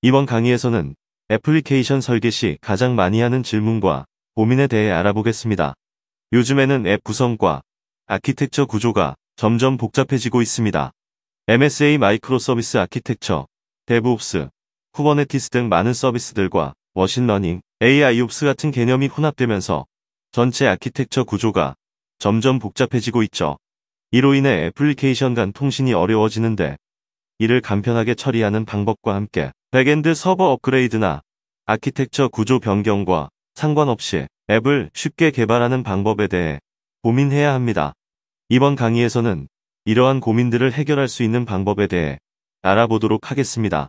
이번 강의에서는 애플리케이션 설계 시 가장 많이 하는 질문과 고민에 대해 알아보겠습니다. 요즘에는 앱 구성과 아키텍처 구조가 점점 복잡해지고 있습니다. MSA 마이크로 서비스 아키텍처, 데브옵스, 쿠버네티스 등 많은 서비스들과 머신러닝, AI옵스 같은 개념이 혼합되면서 전체 아키텍처 구조가 점점 복잡해지고 있죠. 이로 인해 애플리케이션 간 통신이 어려워지는데 이를 간편하게 처리하는 방법과 함께 백엔드 서버 업그레이드나 아키텍처 구조 변경과 상관없이 앱을 쉽게 개발하는 방법에 대해 고민해야 합니다. 이번 강의에서는 이러한 고민들을 해결할 수 있는 방법에 대해 알아보도록 하겠습니다.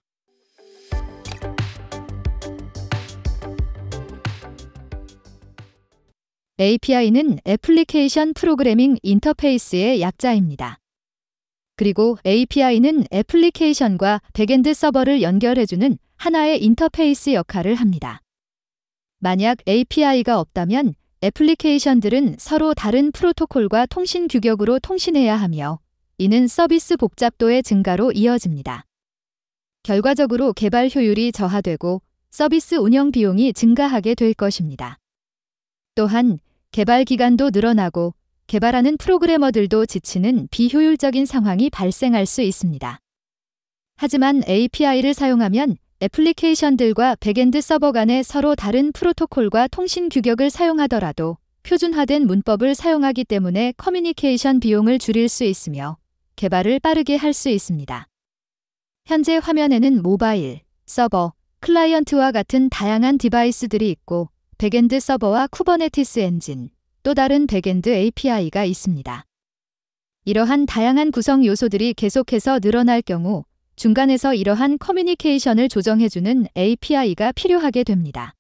API는 애플리케이션 프로그래밍 인터페이스의 약자입니다. 그리고 API는 애플리케이션과 백엔드 서버를 연결해주는 하나의 인터페이스 역할을 합니다. 만약 API가 없다면 애플리케이션들은 서로 다른 프로토콜과 통신 규격으로 통신해야 하며 이는 서비스 복잡도의 증가로 이어집니다. 결과적으로 개발 효율이 저하되고 서비스 운영 비용이 증가하게 될 것입니다. 또한 개발 기간도 늘어나고 개발하는 프로그래머들도 지치는 비효율적인 상황이 발생할 수 있습니다. 하지만 API를 사용하면 애플리케이션들과 백엔드 서버 간에 서로 다른 프로토콜과 통신 규격을 사용하더라도 표준화된 문법을 사용하기 때문에 커뮤니케이션 비용을 줄일 수 있으며 개발을 빠르게 할 수 있습니다. 현재 화면에는 모바일, 서버, 클라이언트와 같은 다양한 디바이스들이 있고 백엔드 서버와 쿠버네티스 엔진, 또 다른 백엔드 API가 있습니다. 이러한 다양한 구성 요소들이 계속해서 늘어날 경우 중간에서 이러한 커뮤니케이션을 조정해주는 API가 필요하게 됩니다.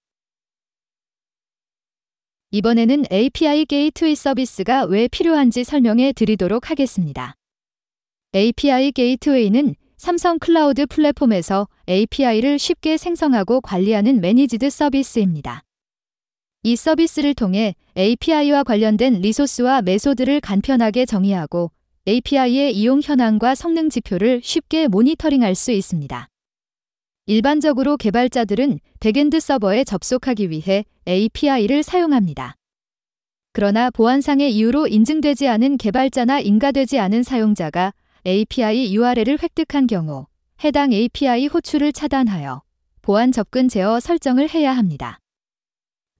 이번에는 API 게이트웨이 서비스가 왜 필요한지 설명해 드리도록 하겠습니다. API 게이트웨이는 삼성 클라우드 플랫폼에서 API를 쉽게 생성하고 관리하는 매니지드 서비스입니다. 이 서비스를 통해 API와 관련된 리소스와 메소드를 간편하게 정의하고 API의 이용 현황과 성능 지표를 쉽게 모니터링할 수 있습니다. 일반적으로 개발자들은 백엔드 서버에 접속하기 위해 API를 사용합니다. 그러나 보안상의 이유로 인증되지 않은 개발자나 인가되지 않은 사용자가 API URL을 획득한 경우 해당 API 호출을 차단하여 보안 접근 제어 설정을 해야 합니다.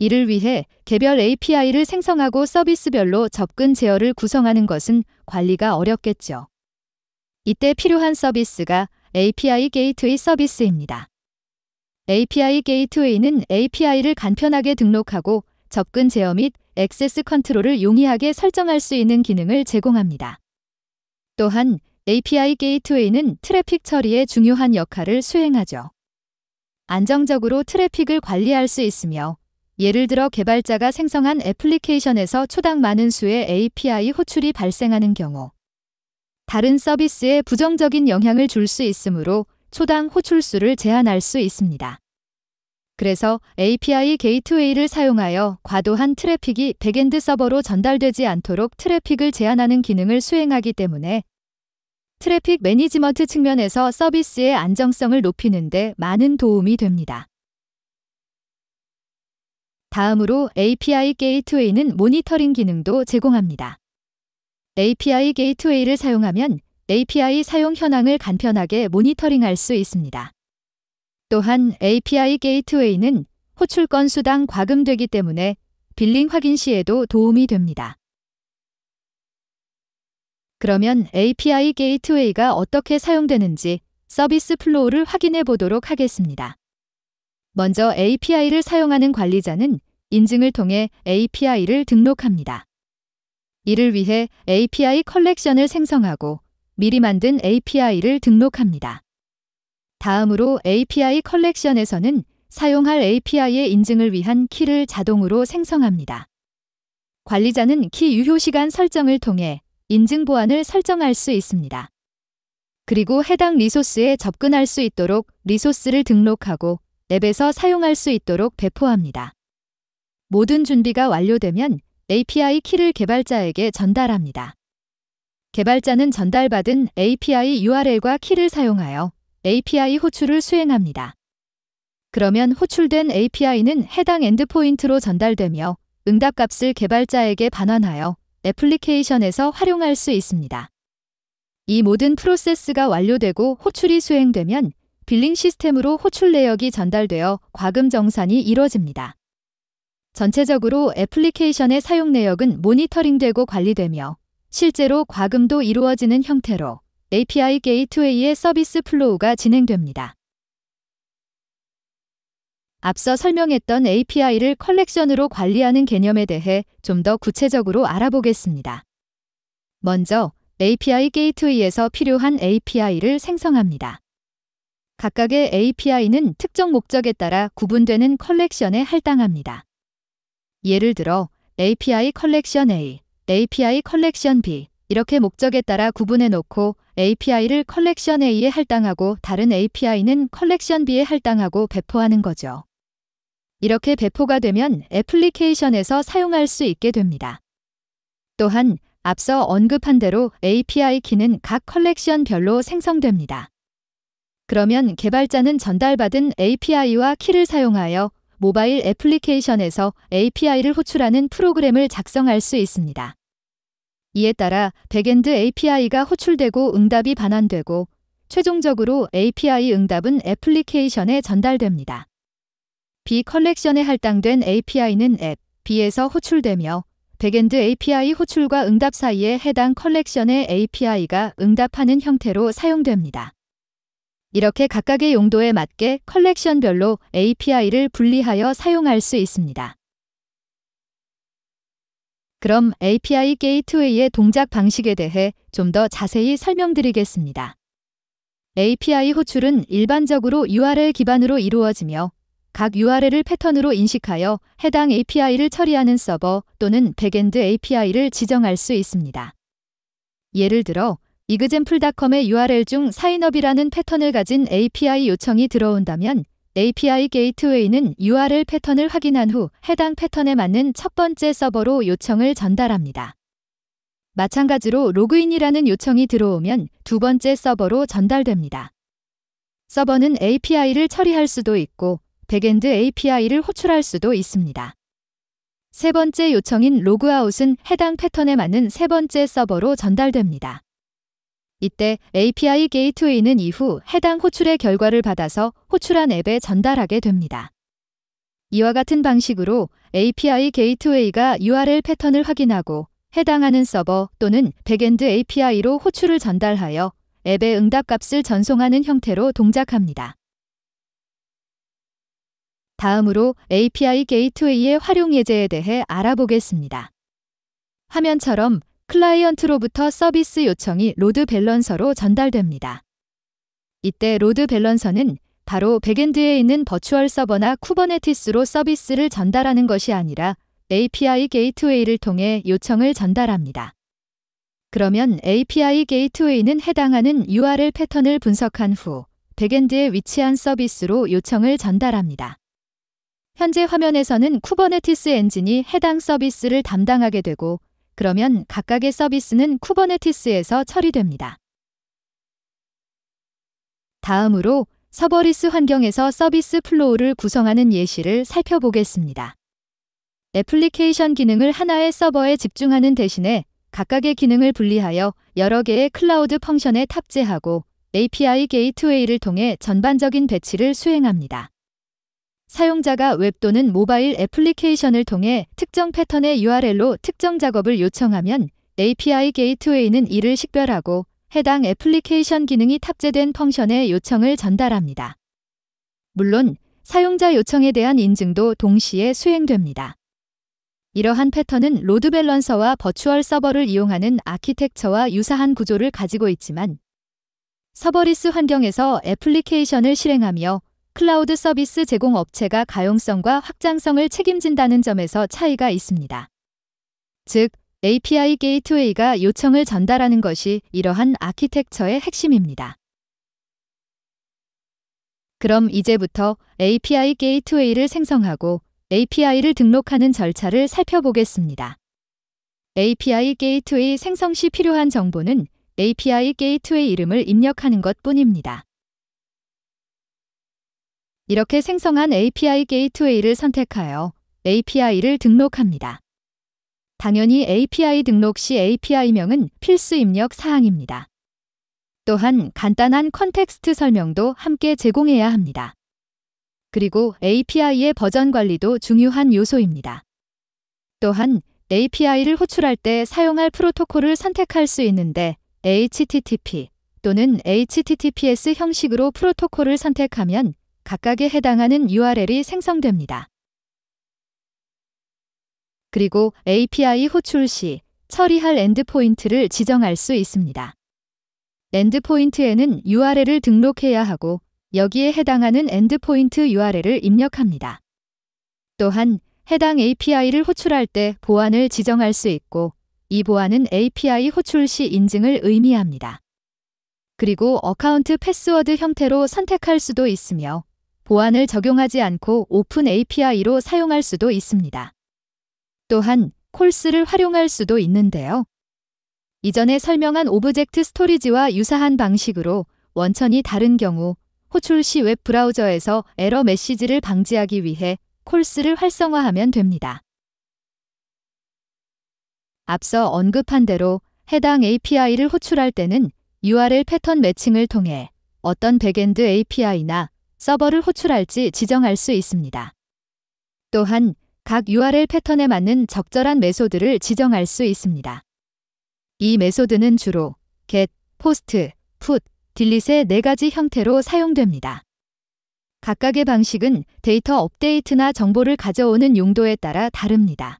이를 위해 개별 API를 생성하고 서비스별로 접근 제어를 구성하는 것은 관리가 어렵겠죠. 이때 필요한 서비스가 API 게이트웨이 서비스입니다. API 게이트웨이는 API를 간편하게 등록하고 접근 제어 및 액세스 컨트롤을 용이하게 설정할 수 있는 기능을 제공합니다. 또한 API 게이트웨이는 트래픽 처리에 중요한 역할을 수행하죠. 안정적으로 트래픽을 관리할 수 있으며 예를 들어 개발자가 생성한 애플리케이션에서 초당 많은 수의 API 호출이 발생하는 경우 다른 서비스에 부정적인 영향을 줄 수 있으므로 초당 호출수를 제한할 수 있습니다. 그래서 API 게이트웨이를 사용하여 과도한 트래픽이 백엔드 서버로 전달되지 않도록 트래픽을 제한하는 기능을 수행하기 때문에 트래픽 매니지먼트 측면에서 서비스의 안정성을 높이는데 많은 도움이 됩니다. 다음으로 API 게이트웨이는 모니터링 기능도 제공합니다. API 게이트웨이를 사용하면 API 사용 현황을 간편하게 모니터링할 수 있습니다. 또한 API 게이트웨이는 호출 건수당 과금되기 때문에 빌링 확인 시에도 도움이 됩니다. 그러면 API 게이트웨이가 어떻게 사용되는지 서비스 플로우를 확인해 보도록 하겠습니다. 먼저 API를 사용하는 관리자는 인증을 통해 API를 등록합니다. 이를 위해 API 컬렉션을 생성하고 미리 만든 API를 등록합니다. 다음으로 API 컬렉션에서는 사용할 API의 인증을 위한 키를 자동으로 생성합니다. 관리자는 키 유효 시간 설정을 통해 인증 보안을 설정할 수 있습니다. 그리고 해당 리소스에 접근할 수 있도록 리소스를 등록하고 앱에서 사용할 수 있도록 배포합니다. 모든 준비가 완료되면 API 키를 개발자에게 전달합니다. 개발자는 전달받은 API URL과 키를 사용하여 API 호출을 수행합니다. 그러면 호출된 API는 해당 엔드포인트로 전달되며 응답값을 개발자에게 반환하여 애플리케이션에서 활용할 수 있습니다. 이 모든 프로세스가 완료되고 호출이 수행되면 빌링 시스템으로 호출 내역이 전달되어 과금 정산이 이뤄집니다. 전체적으로 애플리케이션의 사용 내역은 모니터링되고 관리되며 실제로 과금도 이루어지는 형태로 API 게이트웨이의 서비스 플로우가 진행됩니다. 앞서 설명했던 API를 컬렉션으로 관리하는 개념에 대해 좀 더 구체적으로 알아보겠습니다. 먼저 API 게이트웨이에서 필요한 API를 생성합니다. 각각의 API는 특정 목적에 따라 구분되는 컬렉션에 할당합니다. 예를 들어 API 컬렉션 A, API 컬렉션 B 이렇게 목적에 따라 구분해 놓고 API를 컬렉션 A에 할당하고 다른 API는 컬렉션 B에 할당하고 배포하는 거죠. 이렇게 배포가 되면 애플리케이션에서 사용할 수 있게 됩니다. 또한 앞서 언급한 대로 API 키는 각 컬렉션별로 생성됩니다. 그러면 개발자는 전달받은 API와 키를 사용하여 모바일 애플리케이션에서 API를 호출하는 프로그램을 작성할 수 있습니다. 이에 따라 백엔드 API가 호출되고 응답이 반환되고 최종적으로 API 응답은 애플리케이션에 전달됩니다. B 컬렉션에 할당된 API는 앱 B에서 호출되며 백엔드 API 호출과 응답 사이에 해당 컬렉션의 API가 응답하는 형태로 사용됩니다. 이렇게 각각의 용도에 맞게 컬렉션별로 API를 분리하여 사용할 수 있습니다. 그럼 API 게이트웨이의 동작 방식에 대해 좀 더 자세히 설명드리겠습니다. API 호출은 일반적으로 URL 기반으로 이루어지며 각 URL을 패턴으로 인식하여 해당 API를 처리하는 서버 또는 백엔드 API를 지정할 수 있습니다. 예를 들어 이그젠플닷컴의 URL 중 사인업이라는 패턴을 가진 API 요청이 들어온다면 API 게이트웨이는 URL 패턴을 확인한 후 해당 패턴에 맞는 첫 번째 서버로 요청을 전달합니다. 마찬가지로 로그인이라는 요청이 들어오면 두 번째 서버로 전달됩니다. 서버는 API를 처리할 수도 있고 백엔드 API를 호출할 수도 있습니다. 세 번째 요청인 로그아웃은 해당 패턴에 맞는 세 번째 서버로 전달됩니다. 이때 API 게이트웨이는 이후 해당 호출의 결과를 받아서 호출한 앱에 전달하게 됩니다. 이와 같은 방식으로 API 게이트웨이가 URL 패턴을 확인하고 해당하는 서버 또는 백엔드 API로 호출을 전달하여 앱의 응답값을 전송하는 형태로 동작합니다. 다음으로 API 게이트웨이의 활용 예제에 대해 알아보겠습니다. 화면처럼 클라이언트로부터 서비스 요청이 로드 밸런서로 전달됩니다. 이때 로드 밸런서는 바로 백엔드에 있는 버추얼 서버나 쿠버네티스로 서비스를 전달하는 것이 아니라 API 게이트웨이를 통해 요청을 전달합니다. 그러면 API 게이트웨이는 해당하는 URL 패턴을 분석한 후 백엔드에 위치한 서비스로 요청을 전달합니다. 현재 화면에서는 쿠버네티스 엔진이 해당 서비스를 담당하게 되고 그러면 각각의 서비스는 쿠버네티스에서 처리됩니다. 다음으로 서버리스 환경에서 서비스 플로우를 구성하는 예시를 살펴보겠습니다. 애플리케이션 기능을 하나의 서버에 집중하는 대신에 각각의 기능을 분리하여 여러 개의 클라우드 펑션에 탑재하고 API 게이트웨이를 통해 전반적인 배치를 수행합니다. 사용자가 웹 또는 모바일 애플리케이션을 통해 특정 패턴의 URL로 특정 작업을 요청하면 API 게이트웨이는 이를 식별하고 해당 애플리케이션 기능이 탑재된 펑션에 요청을 전달합니다. 물론 사용자 요청에 대한 인증도 동시에 수행됩니다. 이러한 패턴은 로드 밸런서와 버추얼 서버를 이용하는 아키텍처와 유사한 구조를 가지고 있지만 서버리스 환경에서 애플리케이션을 실행하며 클라우드 서비스 제공 업체가 가용성과 확장성을 책임진다는 점에서 차이가 있습니다. 즉, API 게이트웨이가 요청을 전달하는 것이 이러한 아키텍처의 핵심입니다. 그럼 이제부터 API 게이트웨이를 생성하고 API를 등록하는 절차를 살펴보겠습니다. API 게이트웨이 생성 시 필요한 정보는 API 게이트웨이 이름을 입력하는 것 뿐입니다. 이렇게 생성한 API 게이트웨이를 선택하여 API를 등록합니다. 당연히 API 등록 시 API명은 필수 입력 사항입니다. 또한 간단한 컨텍스트 설명도 함께 제공해야 합니다. 그리고 API의 버전 관리도 중요한 요소입니다. 또한 API를 호출할 때 사용할 프로토콜을 선택할 수 있는데 HTTP 또는 HTTPS 형식으로 프로토콜을 선택하면 각각에 해당하는 URL이 생성됩니다. 그리고 API 호출 시 처리할 엔드포인트를 지정할 수 있습니다. 엔드포인트에는 URL을 등록해야 하고 여기에 해당하는 엔드포인트 URL을 입력합니다. 또한 해당 API를 호출할 때 보안을 지정할 수 있고 이 보안은 API 호출 시 인증을 의미합니다. 그리고 어카운트 패스워드 형태로 선택할 수도 있으며 보안을 적용하지 않고 오픈 API로 사용할 수도 있습니다. 또한 콜스를 활용할 수도 있는데요. 이전에 설명한 오브젝트 스토리지와 유사한 방식으로 원천이 다른 경우 호출 시 웹 브라우저에서 에러 메시지를 방지하기 위해 콜스를 활성화하면 됩니다. 앞서 언급한 대로 해당 API를 호출할 때는 URL 패턴 매칭을 통해 어떤 백엔드 API나 서버를 호출할지 지정할 수 있습니다. 또한 각 URL 패턴에 맞는 적절한 메소드를 지정할 수 있습니다. 이 메소드는 주로 get, post, put, delete의 네 가지 형태로 사용됩니다. 각각의 방식은 데이터 업데이트나 정보를 가져오는 용도에 따라 다릅니다.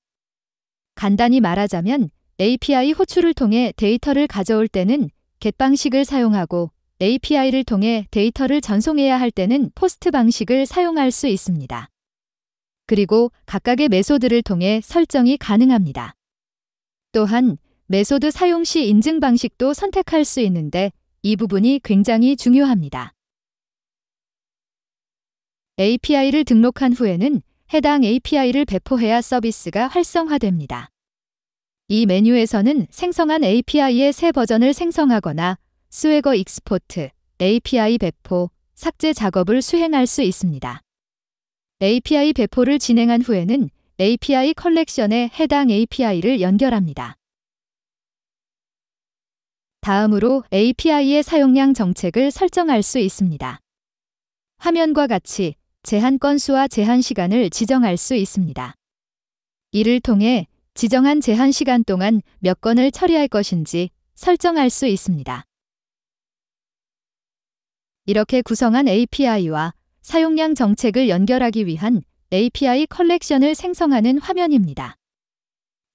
간단히 말하자면 API 호출을 통해 데이터를 가져올 때는 get 방식을 사용하고 API를 통해 데이터를 전송해야 할 때는 포스트 방식을 사용할 수 있습니다. 그리고 각각의 메소드를 통해 설정이 가능합니다. 또한 메소드 사용 시 인증 방식도 선택할 수 있는데 이 부분이 굉장히 중요합니다. API를 등록한 후에는 해당 API를 배포해야 서비스가 활성화됩니다. 이 메뉴에서는 생성한 API의 새 버전을 생성하거나 스웨거 익스포트 API 배포 삭제 작업을 수행할 수 있습니다. API 배포를 진행한 후에는 API 컬렉션에 해당 API를 연결합니다. 다음으로 API의 사용량 정책을 설정할 수 있습니다. 화면과 같이 제한 건수와 제한 시간을 지정할 수 있습니다. 이를 통해 지정한 제한 시간 동안 몇 건을 처리할 것인지 설정할 수 있습니다. 이렇게 구성한 API와 사용량 정책을 연결하기 위한 API 컬렉션을 생성하는 화면입니다.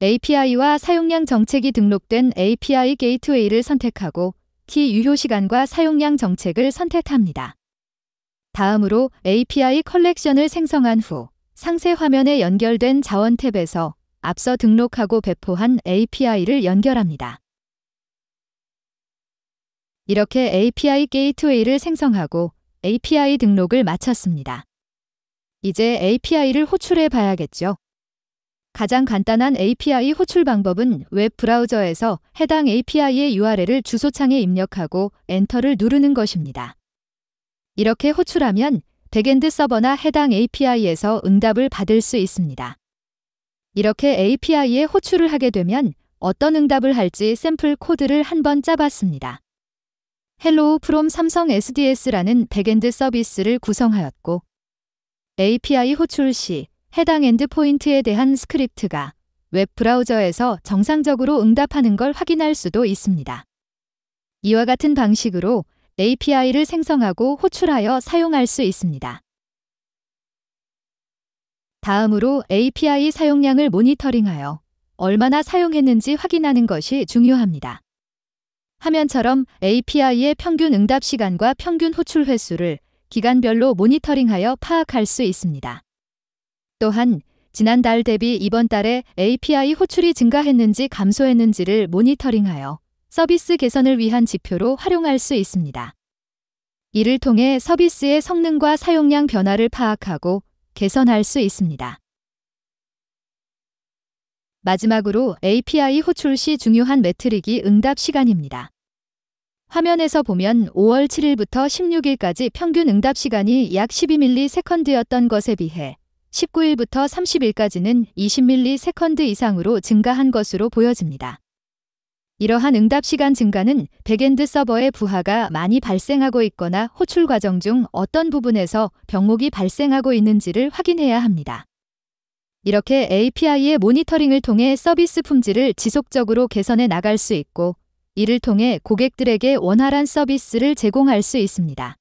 API와 사용량 정책이 등록된 API 게이트웨이를 선택하고 키 유효 시간과 사용량 정책을 선택합니다. 다음으로 API 컬렉션을 생성한 후 상세 화면에 연결된 자원 탭에서 앞서 등록하고 배포한 API를 연결합니다. 이렇게 API 게이트웨이를 생성하고 API 등록을 마쳤습니다. 이제 API를 호출해 봐야겠죠. 가장 간단한 API 호출 방법은 웹 브라우저에서 해당 API의 URL을 주소창에 입력하고 엔터를 누르는 것입니다. 이렇게 호출하면 백엔드 서버나 해당 API에서 응답을 받을 수 있습니다. 이렇게 API에 호출을 하게 되면 어떤 응답을 할지 샘플 코드를 한번 짜봤습니다. 헬로우 프롬 삼성 SDS라는 백엔드 서비스를 구성하였고 API 호출 시 해당 엔드포인트에 대한 스크립트가 웹브라우저에서 정상적으로 응답하는 걸 확인할 수도 있습니다. 이와 같은 방식으로 API를 생성하고 호출하여 사용할 수 있습니다. 다음으로 API 사용량을 모니터링하여 얼마나 사용했는지 확인하는 것이 중요합니다. 화면처럼 API의 평균 응답 시간과 평균 호출 횟수를 기간별로 모니터링하여 파악할 수 있습니다. 또한 지난달 대비 이번 달에 API 호출이 증가했는지 감소했는지를 모니터링하여 서비스 개선을 위한 지표로 활용할 수 있습니다. 이를 통해 서비스의 성능과 사용량 변화를 파악하고 개선할 수 있습니다. 마지막으로 API 호출 시 중요한 매트릭이 응답 시간입니다. 화면에서 보면 5월 7일부터 16일까지 평균 응답 시간이 약 12밀리세컨드였던 것에 비해 19일부터 30일까지는 20밀리세컨드 이상으로 증가한 것으로 보여집니다. 이러한 응답 시간 증가는 백엔드 서버의 부하가 많이 발생하고 있거나 호출 과정 중 어떤 부분에서 병목이 발생하고 있는지를 확인해야 합니다. 이렇게 API의 모니터링을 통해 서비스 품질을 지속적으로 개선해 나갈 수 있고 이를 통해 고객들에게 원활한 서비스를 제공할 수 있습니다.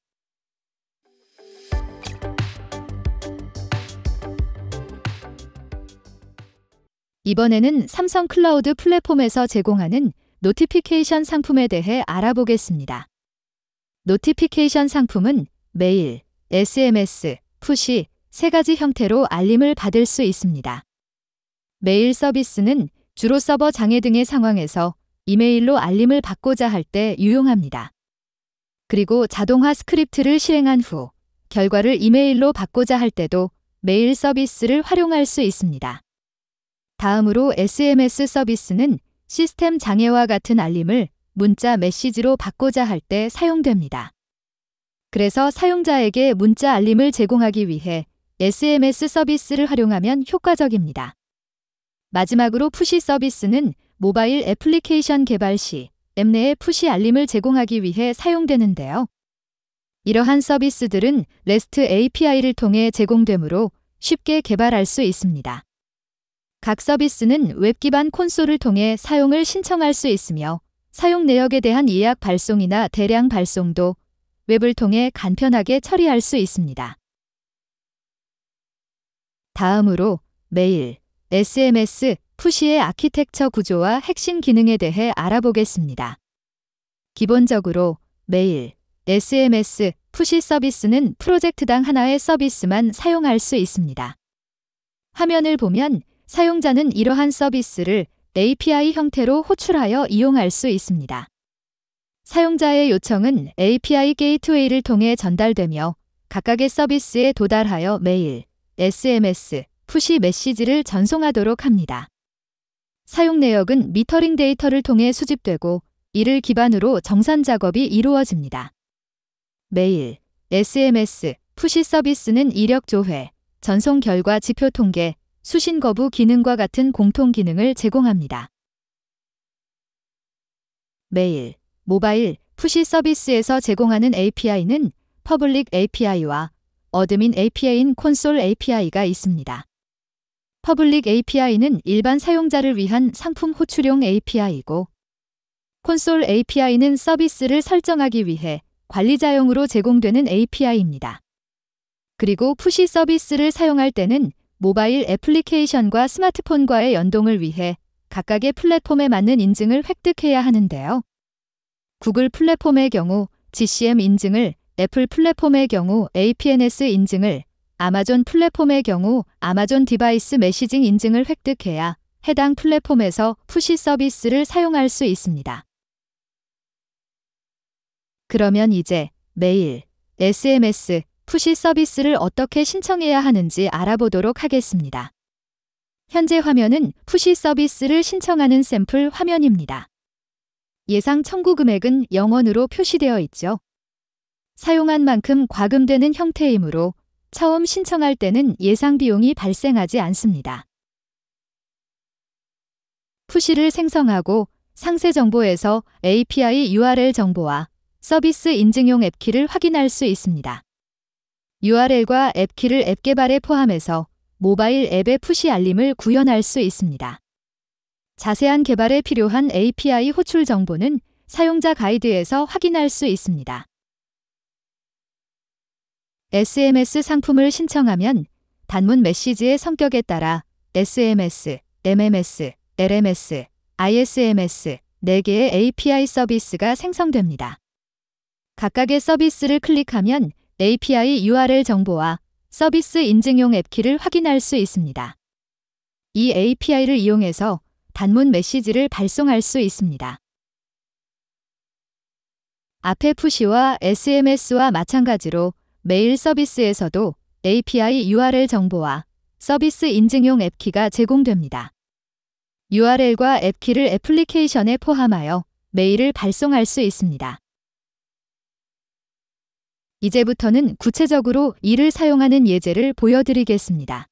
이번에는 삼성 클라우드 플랫폼에서 제공하는 노티피케이션 상품에 대해 알아보겠습니다. 노티피케이션 상품은 메일, SMS, 푸시, 세 가지 형태로 알림을 받을 수 있습니다. 메일 서비스는 주로 서버 장애 등의 상황에서 이메일로 알림을 받고자 할 때 유용합니다. 그리고 자동화 스크립트를 실행한 후 결과를 이메일로 받고자 할 때도 메일 서비스를 활용할 수 있습니다. 다음으로 SMS 서비스는 시스템 장애와 같은 알림을 문자 메시지로 받고자 할 때 사용됩니다. 그래서 사용자에게 문자 알림을 제공하기 위해 SMS 서비스를 활용하면 효과적입니다. 마지막으로 푸시 서비스는 모바일 애플리케이션 개발 시 앱내에 푸시 알림을 제공하기 위해 사용되는데요. 이러한 서비스들은 REST API를 통해 제공되므로 쉽게 개발할 수 있습니다. 각 서비스는 웹 기반 콘솔을 통해 사용을 신청할 수 있으며 사용 내역에 대한 예약 발송이나 대량 발송도 웹을 통해 간편하게 처리할 수 있습니다. 다음으로 매일 SMS 푸시의 아키텍처 구조와 핵심 기능에 대해 알아보겠습니다. 기본적으로 매일 SMS 푸시 서비스는 프로젝트당 하나의 서비스만 사용할 수 있습니다. 화면을 보면 사용자는 이러한 서비스를 API 형태로 호출하여 이용할 수 있습니다. 사용자의 요청은 API 게이트웨이를 통해 전달되며 각각의 서비스에 도달하여 매일 SMS, 푸시 메시지를 전송하도록 합니다. 사용 내역은 미터링 데이터를 통해 수집되고 이를 기반으로 정산 작업이 이루어집니다. 매일 SMS, 푸시 서비스는 이력 조회, 전송 결과 지표 통계, 수신 거부 기능과 같은 공통 기능을 제공합니다. 매일 모바일 푸시 서비스에서 제공하는 API는 퍼블릭 API와 어드민 API인 콘솔 API가 있습니다. 퍼블릭 API는 일반 사용자를 위한 상품 호출용 API이고 콘솔 API는 서비스를 설정하기 위해 관리자용으로 제공되는 API입니다. 그리고 푸시 서비스를 사용할 때는 모바일 애플리케이션과 스마트폰과의 연동을 위해 각각의 플랫폼에 맞는 인증을 획득해야 하는데요. 구글 플랫폼의 경우 GCM 인증을 애플 플랫폼의 경우 APNS 인증을, 아마존 플랫폼의 경우 아마존 디바이스 메시징 인증을 획득해야 해당 플랫폼에서 푸시 서비스를 사용할 수 있습니다. 그러면 이제 매일 SMS 푸시 서비스를 어떻게 신청해야 하는지 알아보도록 하겠습니다. 현재 화면은 푸시 서비스를 신청하는 샘플 화면입니다. 예상 청구 금액은 0원으로 표시되어 있죠. 사용한 만큼 과금되는 형태이므로 처음 신청할 때는 예상 비용이 발생하지 않습니다. 푸시를 생성하고 상세 정보에서 API URL 정보와 서비스 인증용 앱키를 확인할 수 있습니다. URL과 앱키를 앱 개발에 포함해서 모바일 앱의 푸시 알림을 구현할 수 있습니다. 자세한 개발에 필요한 API 호출 정보는 사용자 가이드에서 확인할 수 있습니다. SMS 상품을 신청하면 단문 메시지의 성격에 따라 SMS, MMS, LMS, ISMS 4개의 API 서비스가 생성됩니다. 각각의 서비스를 클릭하면 API URL 정보와 서비스 인증용 앱키를 확인할 수 있습니다. 이 API를 이용해서 단문 메시지를 발송할 수 있습니다. 앞의 푸시와 SMS와 마찬가지로 메일 서비스에서도 API URL 정보와 서비스 인증용 앱키가 제공됩니다. URL과 앱키를 애플리케이션에 포함하여 메일을 발송할 수 있습니다. 이제부터는 구체적으로 이를 사용하는 예제를 보여드리겠습니다.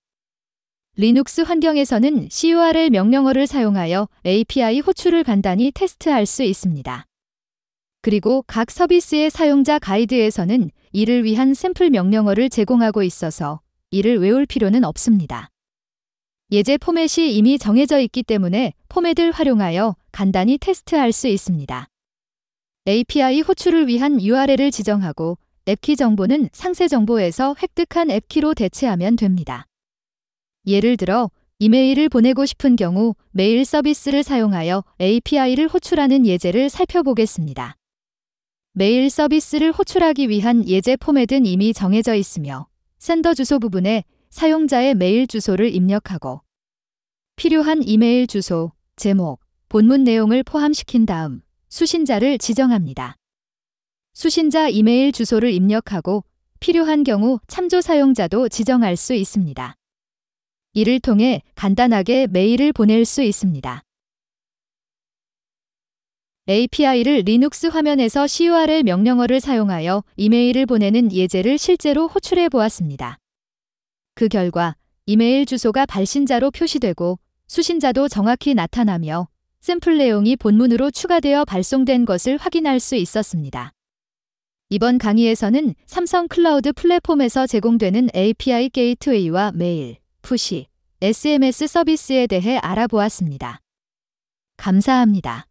리눅스 환경에서는 CURL 명령어를 사용하여 API 호출을 간단히 테스트할 수 있습니다. 그리고 각 서비스의 사용자 가이드에서는 이를 위한 샘플 명령어를 제공하고 있어서 이를 외울 필요는 없습니다. 예제 포맷이 이미 정해져 있기 때문에 포맷을 활용하여 간단히 테스트할 수 있습니다. API 호출을 위한 URL을 지정하고 앱키 정보는 상세 정보에서 획득한 앱키로 대체하면 됩니다. 예를 들어 이메일을 보내고 싶은 경우 메일 서비스를 사용하여 API를 호출하는 예제를 살펴보겠습니다. 메일 서비스를 호출하기 위한 예제 포맷은 이미 정해져 있으며 샌더 주소 부분에 사용자의 메일 주소를 입력하고 필요한 이메일 주소, 제목, 본문 내용을 포함시킨 다음 수신자를 지정합니다. 수신자 이메일 주소를 입력하고 필요한 경우 참조 사용자도 지정할 수 있습니다. 이를 통해 간단하게 메일을 보낼 수 있습니다. API를 리눅스 화면에서 CURL 명령어를 사용하여 이메일을 보내는 예제를 실제로 호출해 보았습니다. 그 결과 이메일 주소가 발신자로 표시되고 수신자도 정확히 나타나며 샘플 내용이 본문으로 추가되어 발송된 것을 확인할 수 있었습니다. 이번 강의에서는 삼성 클라우드 플랫폼에서 제공되는 API 게이트웨이와 메일, 푸시, SMS 서비스에 대해 알아보았습니다. 감사합니다.